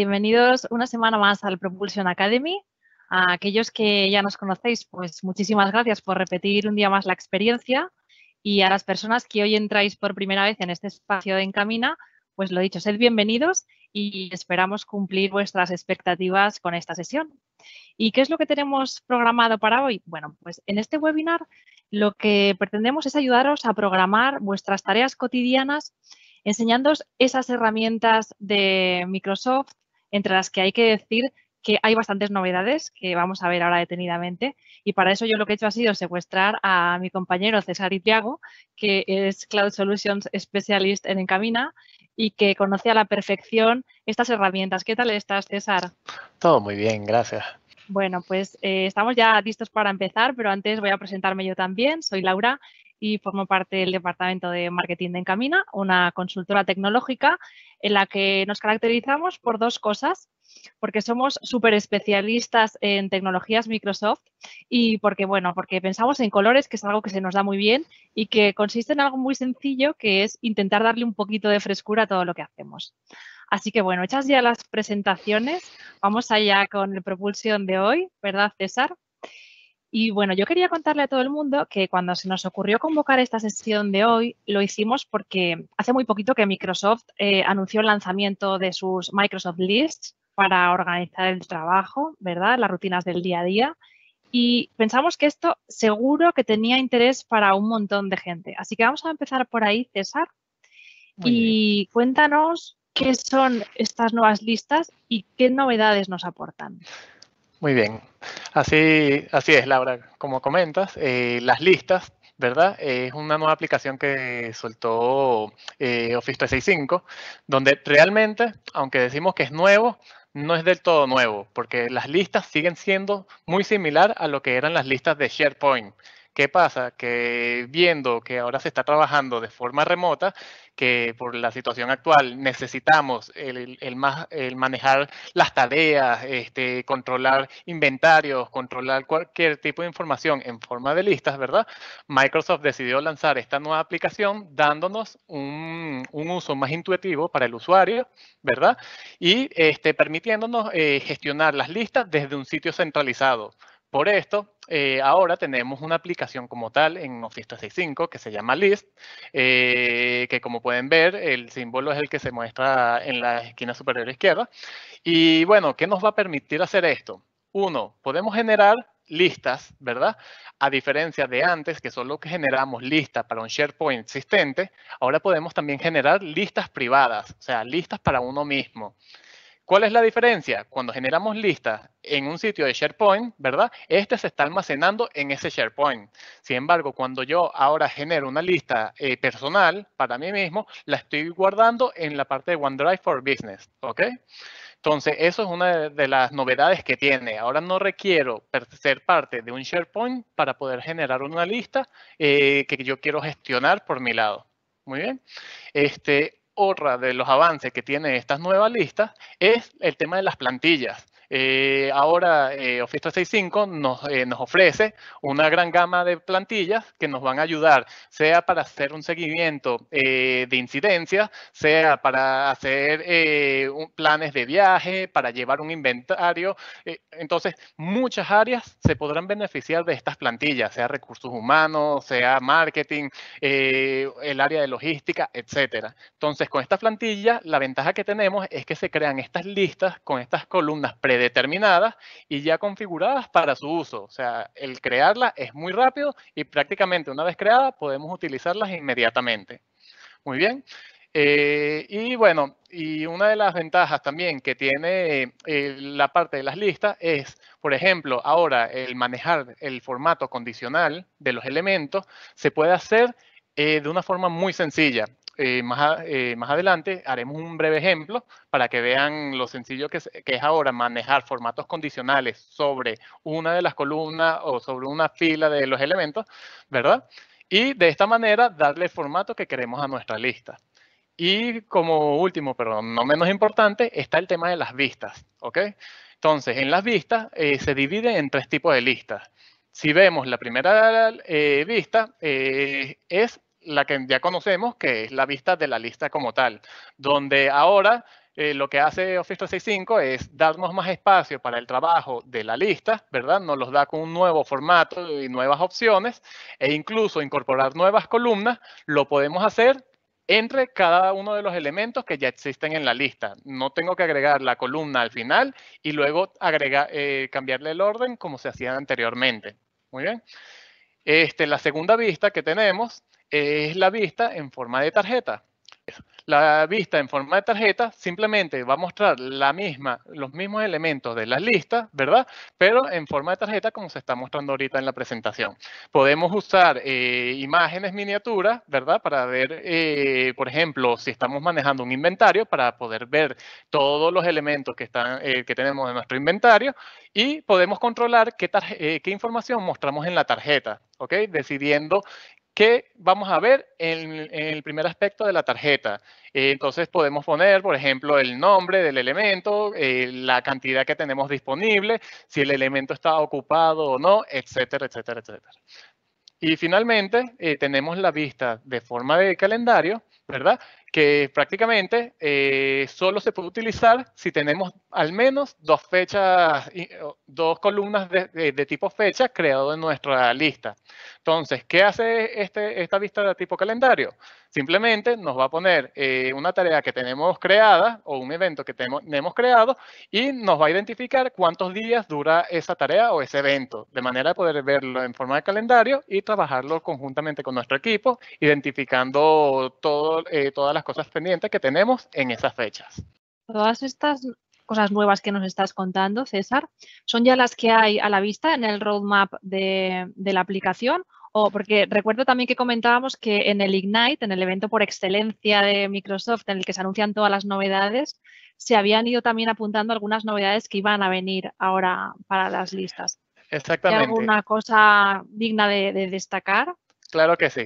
bienvenidos una semana más al Propulsion Academy. A aquellos que ya nos conocéis, pues muchísimas gracias por repetir un día más la experiencia y a las personas que hoy entráis por primera vez en este espacio de Encamina, pues lo dicho, sed bienvenidos y esperamos cumplir vuestras expectativas con esta sesión. ¿Y qué es lo que tenemos programado para hoy? Bueno, pues en este webinar lo que pretendemos es ayudaros a programar vuestras tareas cotidianas enseñándoos esas herramientas de Microsoft entre las que hay que decir que hay bastantes novedades que vamos a ver ahora detenidamente y para eso yo lo que he hecho ha sido secuestrar a mi compañero César Itiago, que es Cloud Solutions Specialist en Encamina y que conoce a la perfección estas herramientas. ¿Qué tal estás, César? Todo muy bien, gracias. Bueno, pues eh, estamos ya listos para empezar, pero antes voy a presentarme yo también. Soy Laura y formo parte del Departamento de Marketing de Encamina, una consultora tecnológica en la que nos caracterizamos por dos cosas, porque somos súper especialistas en tecnologías Microsoft y porque, bueno, porque pensamos en colores, que es algo que se nos da muy bien y que consiste en algo muy sencillo, que es intentar darle un poquito de frescura a todo lo que hacemos. Así que bueno, hechas ya las presentaciones, vamos allá con el propulsión de hoy, ¿verdad, César? Y bueno, yo quería contarle a todo el mundo que cuando se nos ocurrió convocar esta sesión de hoy, lo hicimos porque hace muy poquito que Microsoft eh, anunció el lanzamiento de sus Microsoft Lists para organizar el trabajo, ¿verdad? Las rutinas del día a día. Y pensamos que esto seguro que tenía interés para un montón de gente. Así que vamos a empezar por ahí, César. y cuéntanos qué son estas nuevas listas y qué novedades nos aportan. Muy bien, así, así es Laura, como comentas, eh, las listas, ¿verdad? es una nueva aplicación que soltó eh, Office 365, donde realmente, aunque decimos que es nuevo, no es del todo nuevo, porque las listas siguen siendo muy similar a lo que eran las listas de SharePoint. ¿Qué pasa? Que viendo que ahora se está trabajando de forma remota, que por la situación actual necesitamos el, más, el manejar las tareas, este, controlar inventarios, controlar cualquier tipo de información en forma de listas, ¿verdad? Microsoft decidió lanzar esta nueva aplicación dándonos un, uso más intuitivo para el usuario, ¿verdad? Y este, permitiéndonos eh, gestionar las listas desde un sitio centralizado. Por esto, eh, ahora tenemos una aplicación como tal en Office 365 que se llama List, eh, que como pueden ver, el símbolo es el que se muestra en la esquina superior izquierda. Y bueno, ¿qué nos va a permitir hacer esto? Uno, podemos generar listas, ¿verdad? A diferencia de antes, que solo generamos listas para un SharePoint existente, ahora podemos también generar listas privadas, o sea, listas para uno mismo. ¿Cuál es la diferencia? Cuando generamos listas en un sitio de SharePoint, ¿verdad? Este se está almacenando en ese SharePoint. Sin embargo, cuando yo ahora genero una lista eh, personal para mí mismo, la estoy guardando en la parte de OneDrive for Business, ¿ok? Entonces, eso es una de las novedades que tiene. Ahora no requiero ser parte de un SharePoint para poder generar una lista eh, que yo quiero gestionar por mi lado. Muy bien. Este, otra de los avances que tiene estas nuevas listas es el tema de las plantillas. Eh, ahora eh, Office eh, 365 nos, ofrece una gran gama de plantillas que nos van a ayudar, sea para hacer un seguimiento de incidencias, sea para hacer planes de viaje, para llevar un inventario. entonces, muchas áreas se podrán beneficiar de estas plantillas, sea recursos humanos, sea marketing, el área de logística, etcétera. Entonces, con esta plantilla, la ventaja que tenemos es que se crean estas listas con estas columnas predefinidas determinadas y ya configuradas para su uso. O sea, el crearlas es muy rápido y prácticamente una vez creada podemos utilizarlas inmediatamente. Muy bien. Eh, y bueno, y una de las ventajas también que tiene eh, la parte de las listas es, por ejemplo, ahora el manejar el formato condicional de los elementos se puede hacer eh, de una forma muy sencilla. Eh, más, eh, más, adelante haremos un breve ejemplo para que vean lo sencillo que es, ahora manejar formatos condicionales sobre una de las columnas o sobre una fila de los elementos, ¿verdad? Y de esta manera darle el formato que queremos a nuestra lista. Y como último, pero no menos importante, está el tema de las vistas, ¿ok? Entonces, en las vistas eh, se divide en tres tipos de listas. Si vemos la primera vista, es la que ya conocemos, que es la vista de la lista como tal, donde ahora eh, lo que hace Office 365 es darnos más espacio para el trabajo de la lista, ¿verdad? Nos los da con un nuevo formato y nuevas opciones e incluso incorporar nuevas columnas, lo podemos hacer entre cada uno de los elementos que ya existen en la lista. No tengo que agregar la columna al final y luego agregar, eh, cambiarle el orden como se hacía anteriormente. Muy bien. Este, la segunda vista que tenemos es la vista en forma de tarjeta. La vista en forma de tarjeta simplemente va a mostrar la misma, los mismos elementos de las listas, ¿verdad? Pero en forma de tarjeta como se está mostrando ahorita en la presentación. Podemos usar eh, imágenes miniaturas, ¿verdad? Para ver, eh, por ejemplo, si estamos manejando un inventario, para poder ver todos los elementos que, están, eh, que tenemos en nuestro inventario y podemos controlar qué, qué información mostramos en la tarjeta, ¿ok? Decidiendo que vamos a ver en, el primer aspecto de la tarjeta. Eh, entonces podemos poner, por ejemplo, el nombre del elemento, eh, la cantidad que tenemos disponible, si el elemento está ocupado o no, etcétera, etcétera, etcétera. Y finalmente eh, tenemos la vista de forma de calendario, ¿verdad? que prácticamente eh, solo se puede utilizar si tenemos al menos dos fechas, dos columnas de, tipo fecha creado en nuestra lista. Entonces, ¿qué hace este, esta vista de tipo calendario? Simplemente nos va a poner eh, una tarea que tenemos creada o un evento que tenemos creado y nos va a identificar cuántos días dura esa tarea o ese evento, de manera de poder verlo en forma de calendario y trabajarlo conjuntamente con nuestro equipo, identificando eh, todas las cosas pendientes que tenemos en esas fechas. Todas estas cosas nuevas que nos estás contando, César, ¿son ya las que hay a la vista en el roadmap de, la aplicación? O porque recuerdo también que comentábamos que en el Ignite, en el evento por excelencia de Microsoft, en el que se anuncian todas las novedades, se habían ido también apuntando algunas novedades que iban a venir ahora para las listas. Exactamente. ¿Hay alguna cosa digna de destacar? Claro que sí.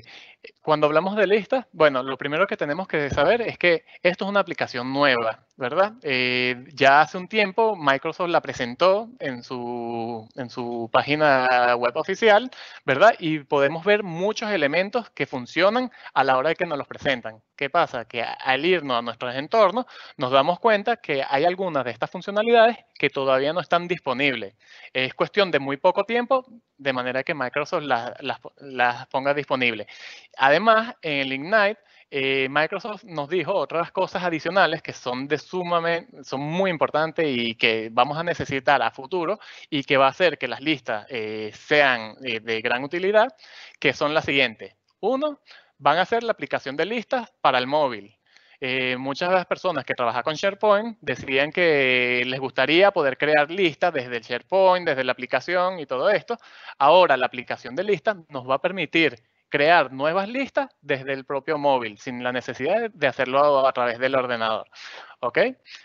Cuando hablamos de listas, bueno, lo primero que tenemos que saber es que esto es una aplicación nueva, ¿verdad? Eh, ya hace un tiempo Microsoft la presentó en su, en su página web oficial, ¿verdad? Y podemos ver muchos elementos que funcionan a la hora de que nos los presentan. ¿Qué pasa? Que al irnos a nuestros entornos nos damos cuenta que hay algunas de estas funcionalidades que todavía no están disponibles. Es cuestión de muy poco tiempo, de manera que Microsoft las, las, las ponga disponibles. Además, en el Ignite, eh, Microsoft nos dijo otras cosas adicionales que son de sumamente, son muy importantes y que vamos a necesitar a futuro y que va a hacer que las listas eh, sean eh, de gran utilidad, que son las siguientes. Uno, van a ser la aplicación de listas para el móvil. muchas de las personas que trabajan con SharePoint decían que les gustaría poder crear listas desde el SharePoint, desde la aplicación y todo esto. Ahora la aplicación de listas nos va a permitir crear nuevas listas desde el propio móvil, sin la necesidad de hacerlo a, través del ordenador. ¿Ok?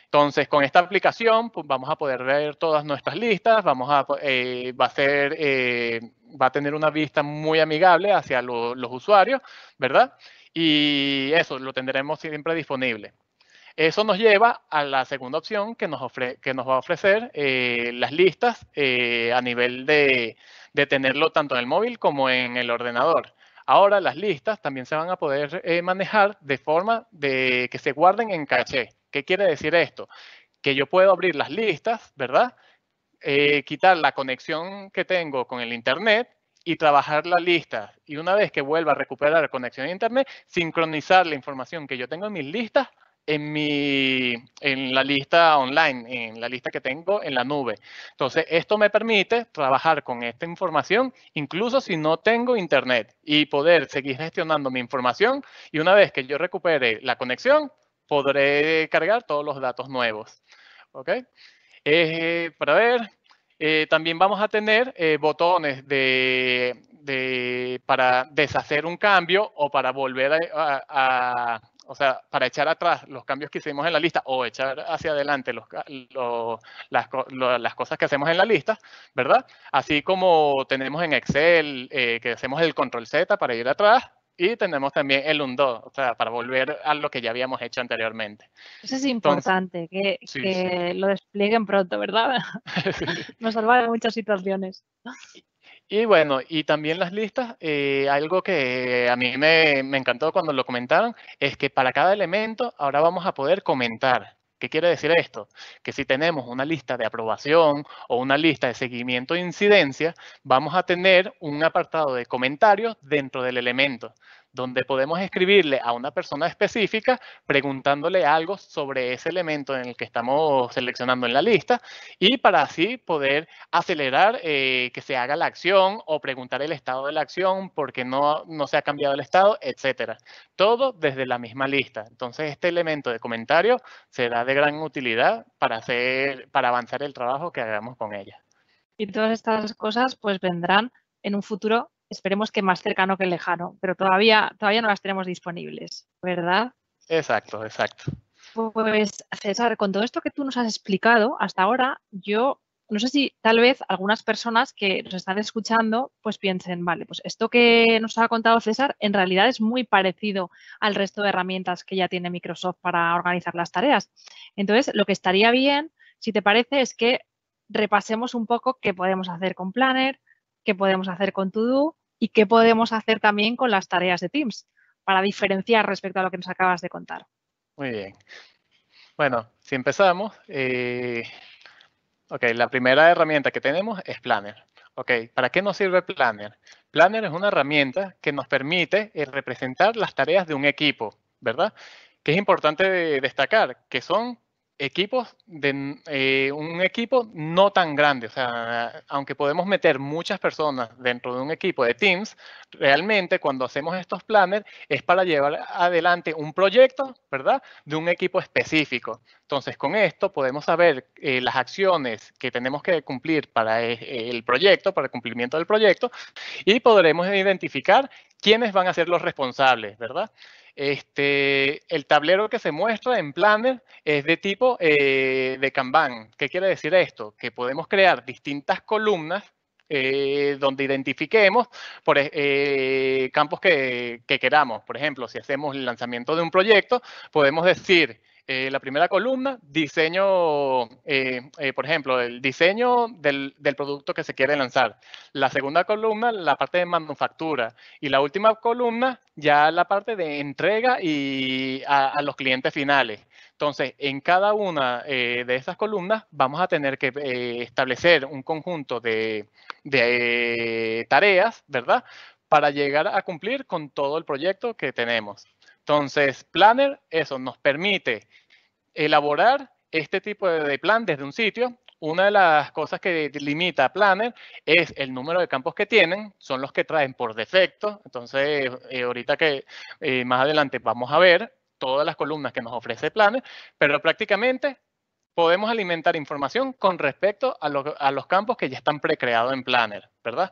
Entonces, con esta aplicación pues, vamos a poder ver todas nuestras listas, vamos a, eh, va, a ser, eh, va a tener una vista muy amigable hacia los usuarios, ¿verdad? Y eso lo tendremos siempre disponible. Eso nos lleva a la segunda opción que nos, que nos va a ofrecer eh, las listas a nivel de, tenerlo tanto en el móvil como en el ordenador. Ahora las listas también se van a poder eh, manejar de forma de que se guarden en caché. ¿Qué quiere decir esto? Que yo puedo abrir las listas, ¿verdad? Eh, quitar la conexión que tengo con el Internet y trabajar la lista. Y una vez que vuelva a recuperar la conexión a Internet, sincronizar la información que yo tengo en mis listas en, mi, en la lista online, en la lista que tengo en la nube. Entonces, esto me permite trabajar con esta información, incluso si no tengo internet, y poder seguir gestionando mi información. Y una vez que yo recupere la conexión, podré cargar todos los datos nuevos. ¿Ok? Eh, para ver, eh, también vamos a tener eh, botones de, de, para deshacer un cambio o para volver a, o sea, para echar atrás los cambios que hicimos en la lista o echar hacia adelante los, las, cosas que hacemos en la lista, ¿verdad? Así como tenemos en Excel eh, que hacemos el control Z para ir atrás, y tenemos también el undo, o sea, para volver a lo que ya habíamos hecho anteriormente. Eso es importante, que, lo desplieguen pronto, ¿verdad? Nos salva de muchas situaciones. Y bueno, y también las listas, eh, algo que a mí me, me, encantó cuando lo comentaron, es que para cada elemento ahora vamos a poder comentar. ¿Qué quiere decir esto? Que si tenemos una lista de aprobación o una lista de seguimiento de incidencia, vamos a tener un apartado de comentarios dentro del elemento donde podemos escribirle a una persona específica preguntándole algo sobre ese elemento en el que estamos seleccionando en la lista y para así poder acelerar eh, que se haga la acción o preguntar el estado de la acción, porque no, no se ha cambiado el estado, etcétera. Todo desde la misma lista. Entonces, este elemento de comentario será de gran utilidad para, hacer, para avanzar el trabajo que hagamos con ella. Y todas estas cosas pues vendrán en un futuro esperemos que más cercano que lejano, pero todavía, todavía no las tenemos disponibles, ¿verdad? Exacto, exacto. Pues César, con todo esto que tú nos has explicado hasta ahora, yo no sé si tal vez algunas personas que nos están escuchando pues piensen, vale, pues esto que nos ha contado César en realidad es muy parecido al resto de herramientas que ya tiene Microsoft para organizar las tareas. Entonces, lo que estaría bien, si te parece, es que repasemos un poco qué podemos hacer con Planner, qué podemos hacer con Todo y qué podemos hacer también con las tareas de Teams para diferenciar respecto a lo que nos acabas de contar. Muy bien. Bueno, si empezamos, eh, ok, la primera herramienta que tenemos es Planner. Ok, ¿para qué nos sirve Planner? Planner es una herramienta que nos permite eh, representar las tareas de un equipo, ¿verdad? Que es importante destacar, que son equipos de eh, un equipo no tan grande. O sea, aunque podemos meter muchas personas dentro de un equipo de Teams, realmente cuando hacemos estos planners es para llevar adelante un proyecto, ¿verdad? De un equipo específico. Entonces, con esto podemos saber eh, las acciones que tenemos que cumplir para e, el proyecto, para el cumplimiento del proyecto, y podremos identificar quiénes van a ser los responsables, ¿verdad? Este, el tablero que se muestra en Planner es de tipo eh, de Kanban. ¿Qué quiere decir esto? Que podemos crear distintas columnas eh, donde identifiquemos por, e, eh, campos que, queramos. Por ejemplo, si hacemos el lanzamiento de un proyecto, podemos decir eh, la primera columna, diseño, eh, eh, por ejemplo, el diseño del, producto que se quiere lanzar. La segunda columna, la parte de manufactura. Y la última columna, ya la parte de entrega y a, los clientes finales. Entonces, en cada una de esas columnas vamos a tener que establecer un conjunto de tareas, ¿verdad? Para llegar a cumplir con todo el proyecto que tenemos. Entonces, Planner, eso nos permite elaborar este tipo de plan desde un sitio. Una de las cosas que limita Planner es el número de campos que tienen, son los que traen por defecto. Entonces, eh, ahorita que eh, más adelante vamos a ver todas las columnas que nos ofrece Planner, pero prácticamente podemos alimentar información con respecto a, a los campos que ya están precreados en Planner, ¿verdad?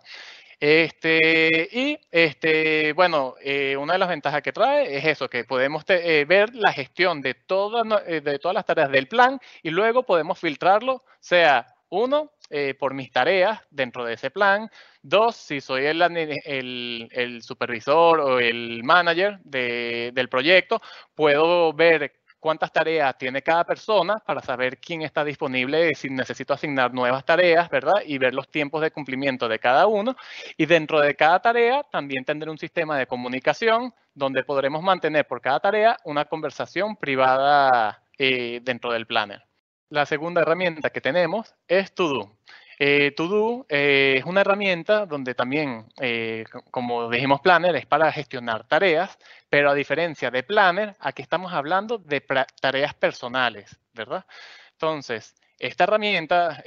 Este, y este, bueno, eh, una de las ventajas que trae es eso, que podemos eh, ver la gestión de, todas eh, de todas las tareas del plan y luego podemos filtrarlo, sea uno, por mis tareas dentro de ese plan. Dos, si soy el, el, supervisor o el manager del proyecto, puedo ver cuántas tareas tiene cada persona para saber quién está disponible, y si necesito asignar nuevas tareas, ¿verdad? Y ver los tiempos de cumplimiento de cada uno. Y dentro de cada tarea también tendré un sistema de comunicación donde podremos mantener por cada tarea una conversación privada eh, dentro del planner. La segunda herramienta que tenemos es Todo. Eh, Todo eh, es una herramienta donde también, eh, como dijimos, Planner es para gestionar tareas, pero a diferencia de Planner, aquí estamos hablando de tareas personales, ¿verdad? Entonces, esta herramienta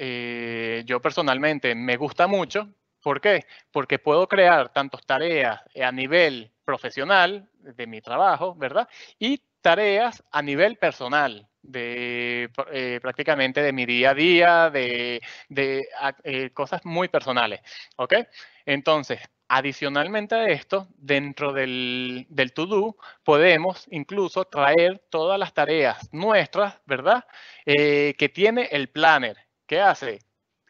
yo personalmente me gusta mucho. ¿Por qué? Porque puedo crear tantas tareas a nivel profesional de mi trabajo, ¿verdad? Y tareas a nivel personal, de eh, prácticamente de mi día a día, de, de eh, cosas muy personales. ¿Ok? Entonces, adicionalmente a esto, dentro del, del to-do, podemos incluso traer todas las tareas nuestras, ¿verdad? Eh, que tiene el planner. que hace?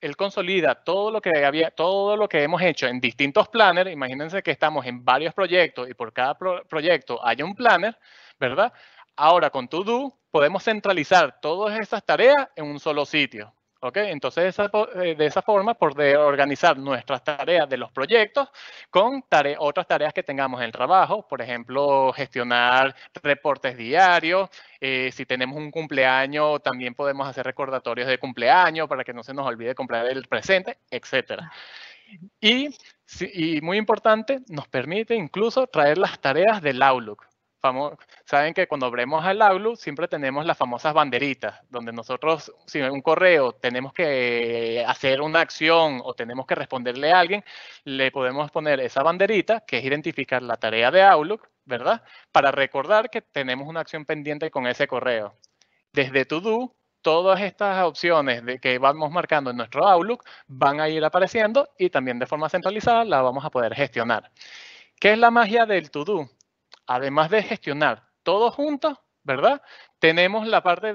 él consolida todo lo que había, todo lo que hemos hecho en distintos planners. Imagínense que estamos en varios proyectos y por cada proyecto hay un planner, ¿verdad? Ahora con todo podemos centralizar todas esas tareas en un solo sitio. ¿ok? Entonces, eh, de esa forma, por organizar nuestras tareas de los proyectos con otras tareas que tengamos en el trabajo, por ejemplo, gestionar reportes diarios, eh, si tenemos un cumpleaños, también podemos hacer recordatorios de cumpleaños para que no se nos olvide comprar el presente, etc. Y, y muy importante, nos permite incluso traer las tareas del Outlook. Saben que cuando abrimos al Outlook siempre tenemos las famosas banderitas, donde nosotros, si un correo tenemos que eh, hacer una acción o tenemos que responderle a alguien, le podemos poner esa banderita, que es identificar la tarea de Outlook, ¿verdad? Para recordar que tenemos una acción pendiente con ese correo. Desde To Do, todas estas opciones de que vamos marcando en nuestro Outlook van a ir apareciendo y también de forma centralizada la vamos a poder gestionar. ¿Qué es la magia del To Do? además de gestionar todos juntos, ¿verdad? Tenemos la parte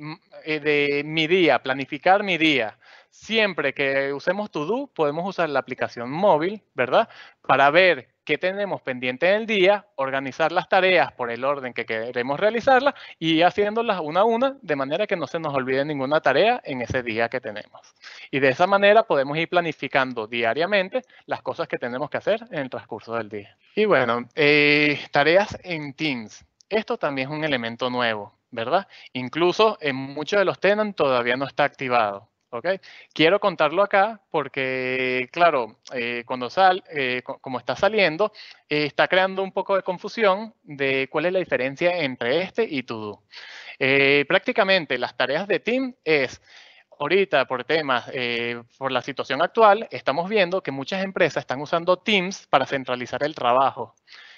mm, eh, de, mi día, planificar mi día. Siempre que usemos Todo, podemos usar la aplicación móvil, ¿verdad? Para ver qué tenemos pendiente en el día, organizar las tareas por el orden que queremos realizarlas y haciéndolas una a una de manera que no se nos olvide ninguna tarea en ese día que tenemos. Y de esa manera podemos ir planificando diariamente las cosas que tenemos que hacer en el transcurso del día. Y bueno, eh, tareas en Teams. Esto también es un elemento nuevo, ¿verdad? Incluso en muchos de los tenants todavía no está activado. Ok, Quiero contarlo acá porque, claro, eh, cuando sal, eh, como está saliendo, eh, está creando un poco de confusión de cuál es la diferencia entre este y todo. prácticamente las tareas de Teams es, ahorita por temas, por la situación actual, estamos viendo que muchas empresas están usando Teams para centralizar el trabajo.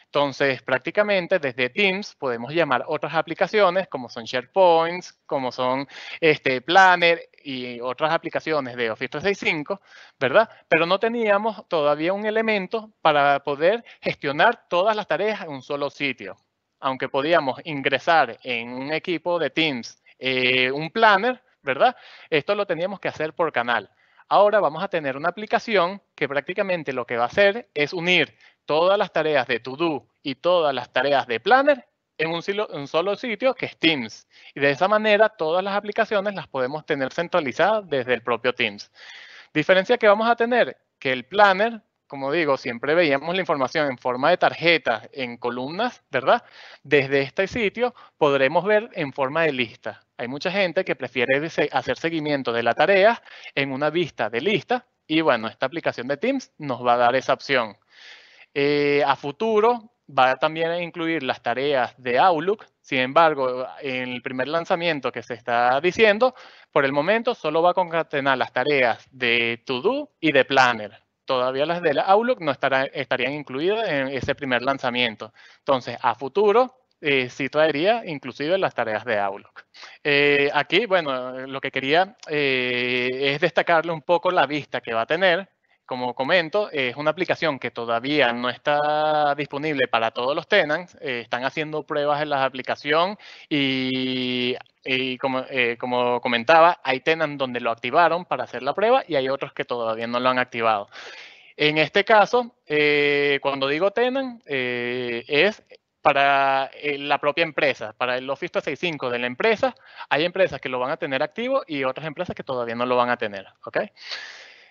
Entonces, prácticamente desde Teams podemos llamar otras aplicaciones como son SharePoints, como son este, Planner, y otras aplicaciones de Office 365, ¿verdad? Pero no teníamos todavía un elemento para poder gestionar todas las tareas en un solo sitio. Aunque podíamos ingresar en un equipo de Teams eh, un planner, ¿verdad? Esto lo teníamos que hacer por canal. Ahora vamos a tener una aplicación que prácticamente lo que va a hacer es unir todas las tareas de To Do y todas las tareas de Planner en un, solo sitio que es Teams. Y de esa manera todas las aplicaciones las podemos tener centralizadas desde el propio Teams. Diferencia que vamos a tener, que el planner, como digo, siempre veíamos la información en forma de tarjetas, en columnas, ¿verdad? Desde este sitio podremos ver en forma de lista. Hay mucha gente que prefiere hacer seguimiento de la tarea en una vista de lista y bueno, esta aplicación de Teams nos va a dar esa opción. Eh, a futuro, va también a incluir las tareas de Outlook. Sin embargo, en el primer lanzamiento que se está diciendo, por el momento solo va a concatenar las tareas de To Do y de Planner. Todavía las de Outlook no estará, estarían incluidas en ese primer lanzamiento. Entonces, a futuro, eh, sí traería inclusive las tareas de Outlook. Eh, aquí, bueno, lo que quería eh, es destacarle un poco la vista que va a tener, como comento, es una aplicación que todavía no está disponible para todos los tenants. Eh, están haciendo pruebas en la aplicación y, eh, como, comentaba, hay tenants donde lo activaron para hacer la prueba y hay otros que todavía no lo han activado. En este caso, eh, cuando digo tenant, es para la propia empresa, para el Office 365 de la empresa, hay empresas que lo van a tener activo y otras empresas que todavía no lo van a tener. ¿ok?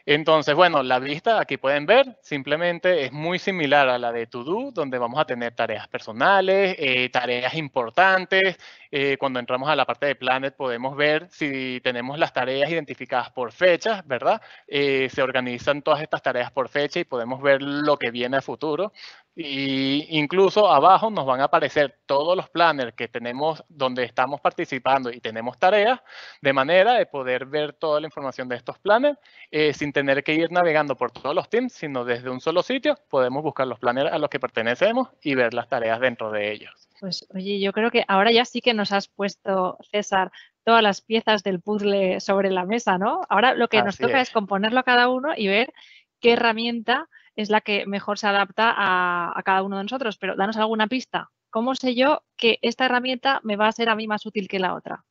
Entonces, bueno, la vista aquí pueden ver, simplemente es muy similar a la de To Do, donde vamos a tener tareas personales, eh, tareas importantes, eh, cuando entramos a la parte de Planet podemos ver si tenemos las tareas identificadas por fechas, ¿verdad? Eh, se organizan todas estas tareas por fecha y podemos ver lo que viene a futuro. Y incluso abajo nos van a aparecer todos los planners que tenemos donde estamos participando y tenemos tareas, de manera de poder ver toda la información de estos planners eh, sin tener que ir navegando por todos los teams, sino desde un solo sitio podemos buscar los planners a los que pertenecemos y ver las tareas dentro de ellos. Pues oye, yo creo que ahora ya sí que nos has puesto, César, todas las piezas del puzzle sobre la mesa, ¿no? Ahora lo que nos toca es. componerlo a cada uno y ver qué herramienta es la que mejor se adapta a, cada uno de nosotros. Pero danos alguna pista. ¿Cómo sé yo que esta herramienta me va a ser a mí más útil que la otra?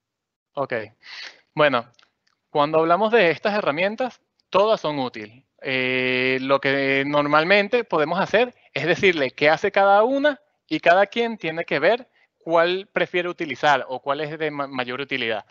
Ok. Bueno, cuando hablamos de estas herramientas, todas son útiles. Eh, lo que normalmente podemos hacer es decirle qué hace cada una y cada quien tiene que ver cuál prefiere utilizar o cuál es de mayor utilidad.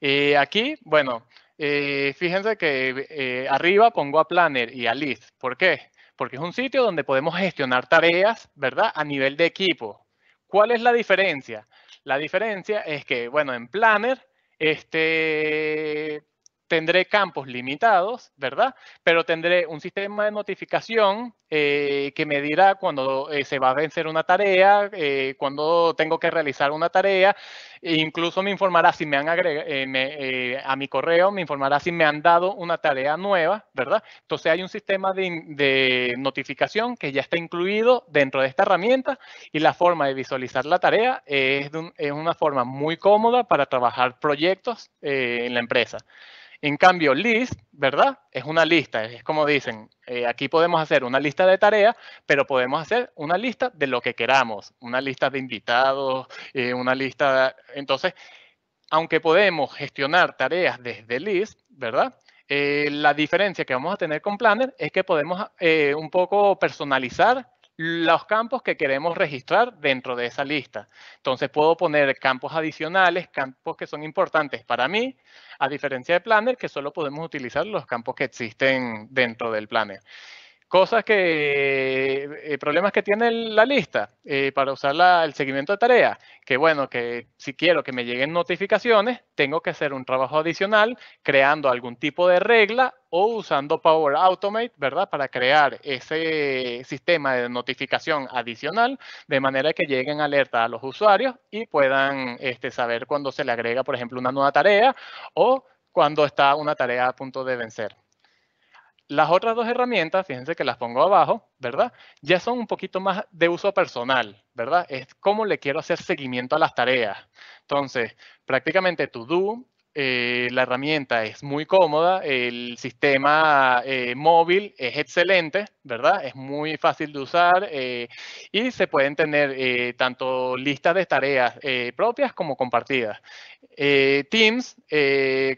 Eh, aquí, bueno, eh, fíjense que eh, arriba pongo a Planner y a List. ¿Por qué? Porque es un sitio donde podemos gestionar tareas, ¿verdad? A nivel de equipo. ¿Cuál es la diferencia? La diferencia es que, bueno, en Planner, este, tendré campos limitados, ¿verdad? Pero tendré un sistema de notificación eh, que me dirá cuando eh, se va a vencer una tarea, eh, cuando tengo que realizar una tarea, e incluso me informará si me han agregado, a mi correo me informará si me han dado una tarea nueva, ¿verdad? Entonces hay un sistema de, notificación que ya está incluido dentro de esta herramienta y la forma de visualizar la tarea es una forma muy cómoda para trabajar proyectos en la empresa. En cambio, list, ¿verdad? Es una lista, es como dicen, eh, aquí podemos hacer una lista de tareas, pero podemos hacer una lista de lo que queramos, una lista de invitados, eh, una lista... Entonces, aunque podemos gestionar tareas desde list, ¿verdad? Eh, la diferencia que vamos a tener con Planner es que podemos un poco personalizar los campos que queremos registrar dentro de esa lista. Entonces puedo poner campos adicionales, campos que son importantes para mí, a diferencia de Planner, que solo podemos utilizar los campos que existen dentro del Planner cosas que, eh, problemas que tiene la lista eh, para usar el seguimiento de tareas, que bueno, que si quiero que me lleguen notificaciones, tengo que hacer un trabajo adicional creando algún tipo de regla o usando Power Automate, ¿verdad? Para crear ese sistema de notificación adicional, de manera que lleguen alerta a los usuarios y puedan este, saber cuando se le agrega, por ejemplo, una nueva tarea o cuando está una tarea a punto de vencer. Las otras dos herramientas, fíjense que las pongo abajo, ¿verdad? Ya son un poquito más de uso personal, ¿verdad? Es cómo le quiero hacer seguimiento a las tareas. Entonces, prácticamente Todo, eh, la herramienta es muy cómoda, el sistema eh, móvil es excelente, ¿verdad? Es muy fácil de usar eh, y se pueden tener tanto listas de tareas propias como compartidas. Teams,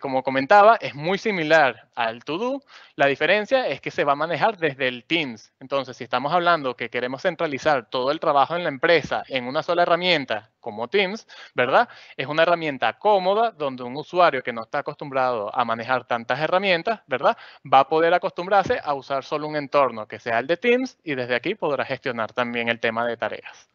como comentaba, es muy similar al to-do. La diferencia es que se va a manejar desde el Teams. Entonces, si estamos hablando que queremos centralizar todo el trabajo en la empresa en una sola herramienta, como Teams, ¿verdad? Es una herramienta cómoda donde un usuario que no está acostumbrado a manejar tantas herramientas, ¿verdad? Va a poder acostumbrarse a usar solo un entorno que sea el de Teams y desde aquí podrá gestionar también el tema de tareas.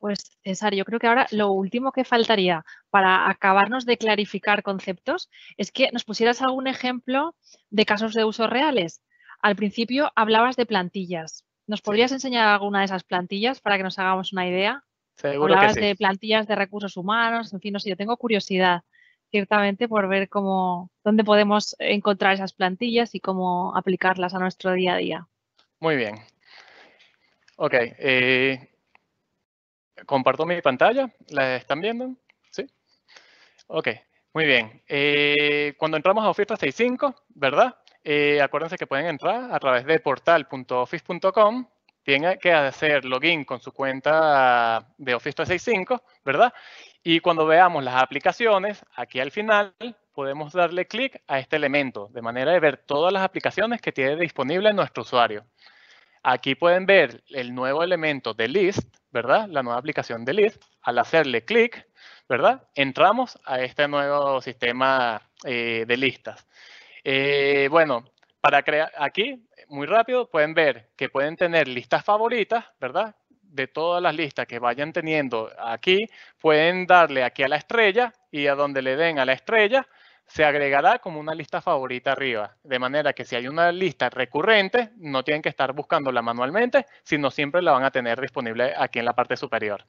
Pues César, yo creo que ahora lo último que faltaría para acabarnos de clarificar conceptos es que nos pusieras algún ejemplo de casos de uso reales. Al principio hablabas de plantillas. ¿Nos podrías enseñar alguna de esas plantillas para que nos hagamos una idea? Seguro hablabas de plantillas de recursos humanos, en fin, no sé, yo tengo curiosidad ciertamente por ver cómo, dónde podemos encontrar esas plantillas y cómo aplicarlas a nuestro día a día. Muy bien. Ok, eh, comparto mi pantalla. ¿La están viendo? ¿Sí? Ok, muy bien. Eh, cuando entramos a Office 365, ¿verdad? Eh, acuérdense que pueden entrar a través de portal.office.com. Tienen que hacer login con su cuenta de Office 365, ¿verdad? Y cuando veamos las aplicaciones, aquí al final podemos darle clic a este elemento, de manera de ver todas las aplicaciones que tiene disponible nuestro usuario. Aquí pueden ver el nuevo elemento de list, ¿verdad? La nueva aplicación de list. al hacerle clic, ¿verdad? Entramos a este nuevo sistema eh, de listas. Eh, bueno, para crear aquí, muy rápido, pueden ver que pueden tener listas favoritas, ¿verdad? De todas las listas que vayan teniendo aquí, pueden darle aquí a la estrella y a donde le den a la estrella, se agregará como una lista favorita arriba, de manera que si hay una lista recurrente, no tienen que estar buscándola manualmente, sino siempre la van a tener disponible aquí en la parte superior.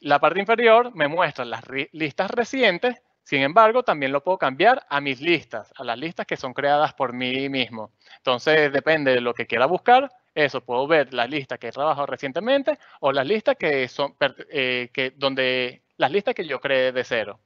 La parte inferior me muestra las listas recientes, sin embargo, también lo puedo cambiar a mis listas, a las listas que son creadas por mí mismo. Entonces, depende de lo que quiera buscar, eso puedo ver la lista que he trabajado recientemente o las listas que son, eh, que, donde, las listas que yo creé de cero.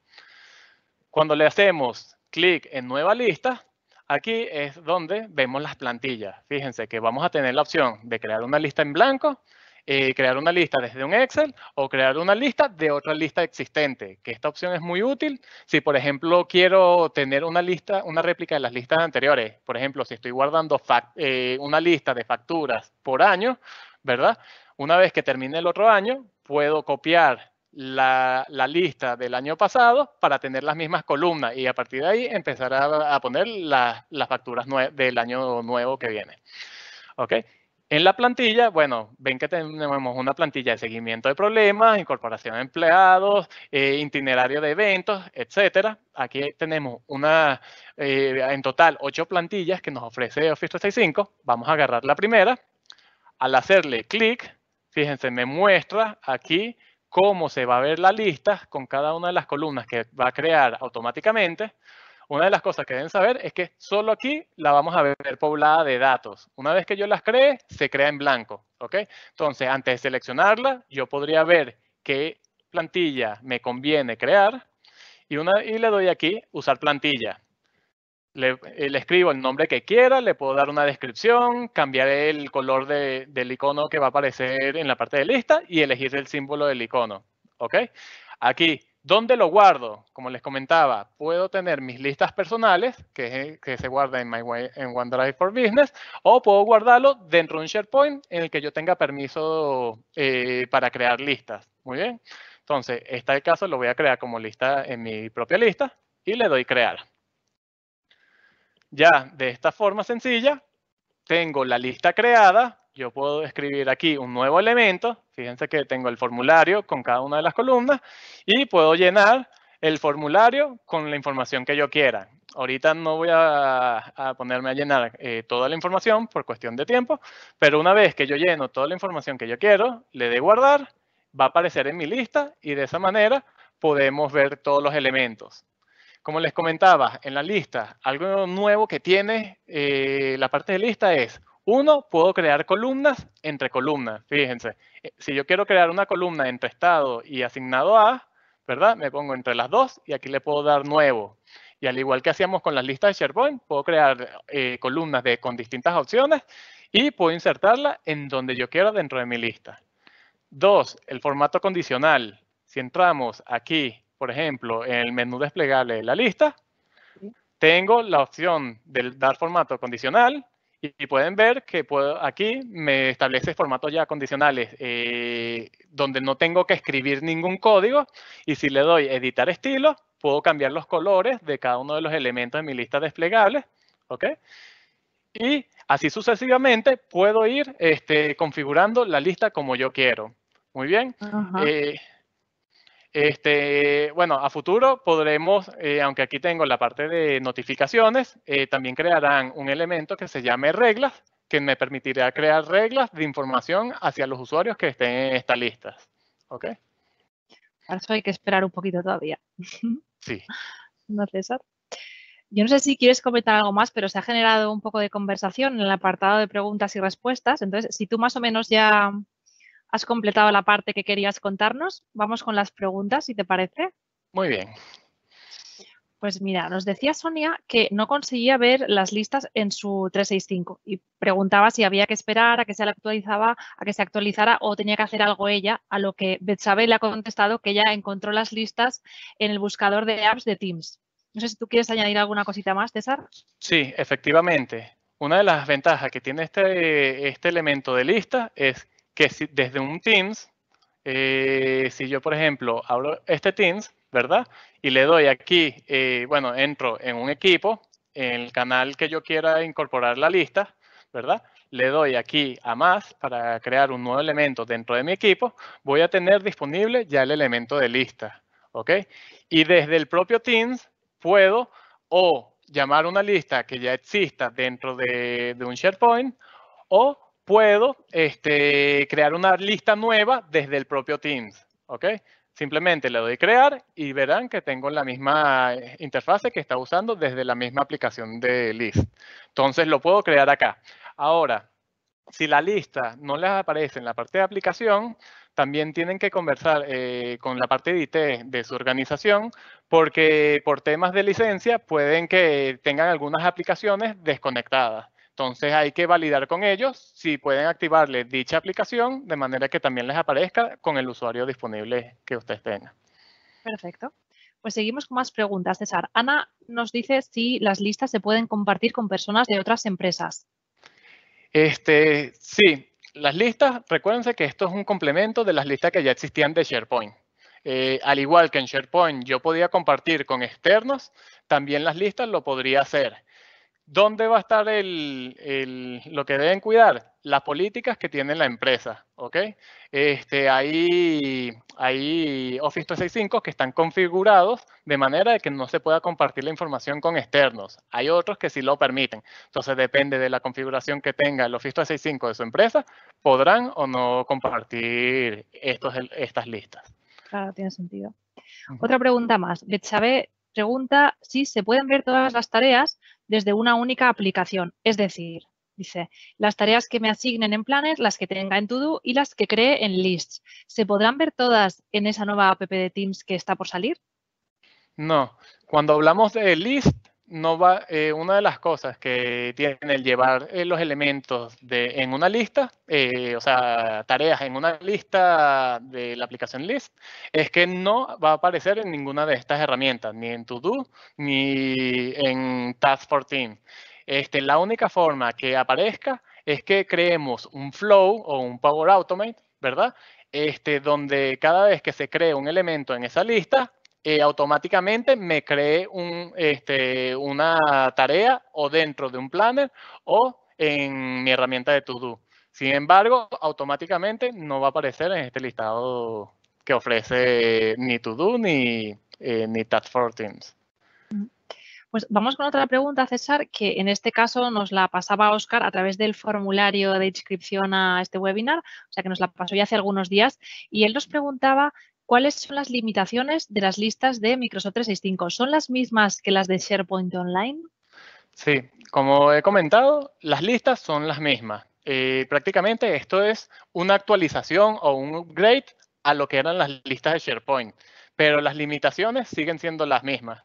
Cuando le hacemos clic en nueva lista, aquí es donde vemos las plantillas. Fíjense que vamos a tener la opción de crear una lista en blanco, crear una lista desde un Excel o crear una lista de otra lista existente, que esta opción es muy útil si, por ejemplo, quiero tener una lista, una réplica de las listas anteriores. Por ejemplo, si estoy guardando eh, una lista de facturas por año, ¿verdad? Una vez que termine el otro año, puedo copiar la, lista del año pasado para tener las mismas columnas y a partir de ahí empezar a, poner las facturas del año nuevo que viene. ¿Ok? En la plantilla, bueno, ven que tenemos una plantilla de seguimiento de problemas, incorporación de empleados, eh, itinerario de eventos, etcétera. Aquí tenemos una, eh, en total, ocho plantillas que nos ofrece Office 365. Vamos a agarrar la primera. Al hacerle clic, fíjense, me muestra aquí cómo se va a ver la lista con cada una de las columnas que va a crear automáticamente, una de las cosas que deben saber es que solo aquí la vamos a ver poblada de datos. Una vez que yo las cree, se crea en blanco. ¿ok? Entonces, antes de seleccionarla, yo podría ver qué plantilla me conviene crear y, una, y le doy aquí usar plantilla. Eh, le, escribo el nombre que quiera, le puedo dar una descripción, cambiar el color del icono que va a aparecer en la parte de lista y elegir el símbolo del icono. ¿Ok? Aquí, ¿dónde lo guardo? Como les comentaba, puedo tener mis listas personales que, se guardan en, My en OneDrive for Business o puedo guardarlo dentro de un SharePoint en el que yo tenga permiso eh, para crear listas. Muy bien. Entonces, este caso lo voy a crear como lista en mi propia lista y le doy crear. Ya de esta forma sencilla, tengo la lista creada, yo puedo escribir aquí un nuevo elemento, fíjense que tengo el formulario con cada una de las columnas y puedo llenar el formulario con la información que yo quiera. Ahorita no voy a, ponerme a llenar eh, toda la información por cuestión de tiempo, pero una vez que yo lleno toda la información que yo quiero, le doy guardar, va a aparecer en mi lista y de esa manera podemos ver todos los elementos. Como les comentaba, en la lista, algo nuevo que tiene eh, la parte de lista es, uno, puedo crear columnas entre columnas. Fíjense, eh, si yo quiero crear una columna entre estado y asignado a, ¿verdad? Me pongo entre las dos y aquí le puedo dar nuevo. Y al igual que hacíamos con las listas de SharePoint, puedo crear eh, columnas de, con distintas opciones y puedo insertarla en donde yo quiera dentro de mi lista. Dos, el formato condicional. Si entramos aquí por ejemplo, en el menú desplegable de la lista, tengo la opción de dar formato condicional y, pueden ver que puedo, aquí me establece formatos ya condicionales eh, donde no tengo que escribir ningún código y si le doy editar estilo, puedo cambiar los colores de cada uno de los elementos de mi lista desplegable. ¿ok? Y así sucesivamente puedo ir este, configurando la lista como yo quiero. Muy bien. Este, bueno, a futuro podremos, eh, aunque aquí tengo la parte de notificaciones, eh, también crearán un elemento que se llame reglas, que me permitirá crear reglas de información hacia los usuarios que estén en estas listas. ¿Ok? Para eso hay que esperar un poquito todavía. Sí. ¿No, César? Yo no sé si quieres comentar algo más, pero se ha generado un poco de conversación en el apartado de preguntas y respuestas. Entonces, si tú más o menos ya Has completado la parte que querías contarnos. Vamos con las preguntas, si te parece. Muy bien. Pues mira, nos decía Sonia que no conseguía ver las listas en su 365 y preguntaba si había que esperar a que se actualizaba, a que se actualizara o tenía que hacer algo ella, a lo que Betsabe le ha contestado que ella encontró las listas en el buscador de apps de Teams. No sé si tú quieres añadir alguna cosita más, César. Sí, efectivamente. Una de las ventajas que tiene este, este elemento de lista es que si, desde un Teams, eh, si yo, por ejemplo, abro este Teams, ¿verdad? Y le doy aquí, eh, bueno, entro en un equipo, en el canal que yo quiera incorporar la lista, ¿verdad? Le doy aquí a más para crear un nuevo elemento dentro de mi equipo, voy a tener disponible ya el elemento de lista, ¿ok? Y desde el propio Teams puedo o llamar una lista que ya exista dentro de un SharePoint o puedo este, crear una lista nueva desde el propio Teams. ¿ok? Simplemente le doy crear y verán que tengo la misma eh, interfase que está usando desde la misma aplicación de list. Entonces lo puedo crear acá. Ahora, si la lista no les aparece en la parte de aplicación, también tienen que conversar eh, con la parte de IT de su organización porque por temas de licencia pueden que tengan algunas aplicaciones desconectadas. Entonces hay que validar con ellos si pueden activarle dicha aplicación de manera que también les aparezca con el usuario disponible que ustedes tengan. Perfecto. Pues seguimos con más preguntas, César. Ana nos dice si las listas se pueden compartir con personas de otras empresas. Este, sí, las listas, recuérdense que esto es un complemento de las listas que ya existían de SharePoint. Eh, al igual que en SharePoint yo podía compartir con externos, también las listas lo podría hacer. ¿Dónde va a estar el, lo que deben cuidar? Las políticas que tiene la empresa, ¿ok? Este, hay, hay Office 365 que están configurados de manera de que no se pueda compartir la información con externos. Hay otros que sí lo permiten. Entonces, depende de la configuración que tenga el Office 365 de su empresa, podrán o no compartir estos, estas listas. Claro, tiene sentido. Otra pregunta más. Betsabe pregunta si se pueden ver todas las tareas desde una única aplicación. Es decir, dice, las tareas que me asignen en planes, las que tenga en todo y las que cree en lists. ¿Se podrán ver todas en esa nueva app de Teams que está por salir? No. Cuando hablamos de Lists, no va, eh, una de las cosas que tiene el llevar eh, los elementos de, en una lista, eh, o sea, tareas en una lista de la aplicación list, es que no va a aparecer en ninguna de estas herramientas, ni en To Do, ni en Task 14. Este, la única forma que aparezca es que creemos un flow o un Power Automate, ¿verdad? Este, donde cada vez que se cree un elemento en esa lista, eh, automáticamente me cree un, este, una tarea o dentro de un planner o en mi herramienta de todo. Sin embargo, automáticamente no va a aparecer en este listado que ofrece ni todo ni, eh, ni Task for Teams. Mm. Pues vamos con otra pregunta, César, que en este caso nos la pasaba Oscar a través del formulario de inscripción a este webinar, o sea que nos la pasó ya hace algunos días, y él nos preguntaba ¿Cuáles son las limitaciones de las listas de Microsoft 365? ¿Son las mismas que las de SharePoint Online? Sí, como he comentado, las listas son las mismas. Eh, prácticamente esto es una actualización o un upgrade a lo que eran las listas de SharePoint, pero las limitaciones siguen siendo las mismas.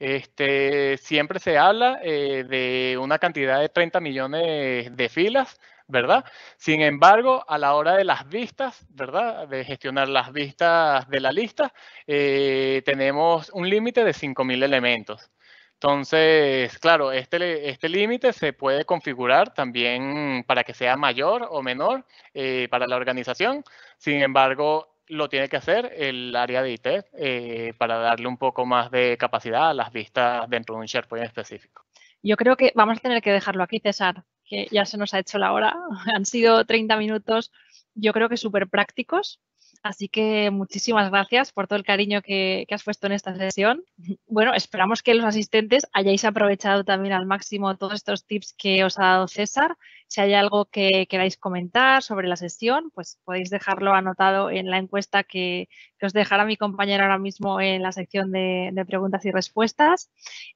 Este, siempre se habla eh, de una cantidad de 30 millones de filas ¿verdad? Sin embargo, a la hora de las vistas, ¿verdad? De gestionar las vistas de la lista, eh, tenemos un límite de 5.000 elementos. Entonces, claro, este, este, límite se puede configurar también para que sea mayor o menor eh, para la organización. Sin embargo, lo tiene que hacer el área de IT eh, para darle un poco más de capacidad a las vistas dentro de un SharePoint específico. Yo creo que vamos a tener que dejarlo aquí, César que ya se nos ha hecho la hora. Han sido 30 minutos, yo creo que súper prácticos. Así que muchísimas gracias por todo el cariño que, que, has puesto en esta sesión. Bueno, esperamos que los asistentes hayáis aprovechado también al máximo todos estos tips que os ha dado César. Si hay algo que queráis comentar sobre la sesión, pues podéis dejarlo anotado en la encuesta que, os dejará mi compañera ahora mismo en la sección de, de preguntas y respuestas.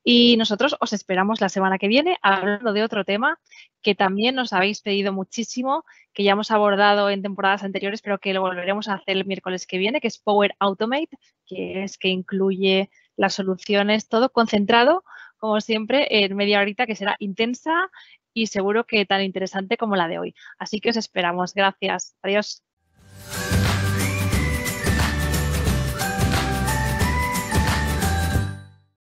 Y nosotros os esperamos la semana que viene hablando de otro tema que también nos habéis pedido muchísimo, que ya hemos abordado en temporadas anteriores, pero que lo volveremos a hacer el miércoles que viene, que es Power Automate, que es que incluye las soluciones, todo concentrado, como siempre, en media horita que será intensa y seguro que tan interesante como la de hoy. Así que os esperamos. Gracias. Adiós.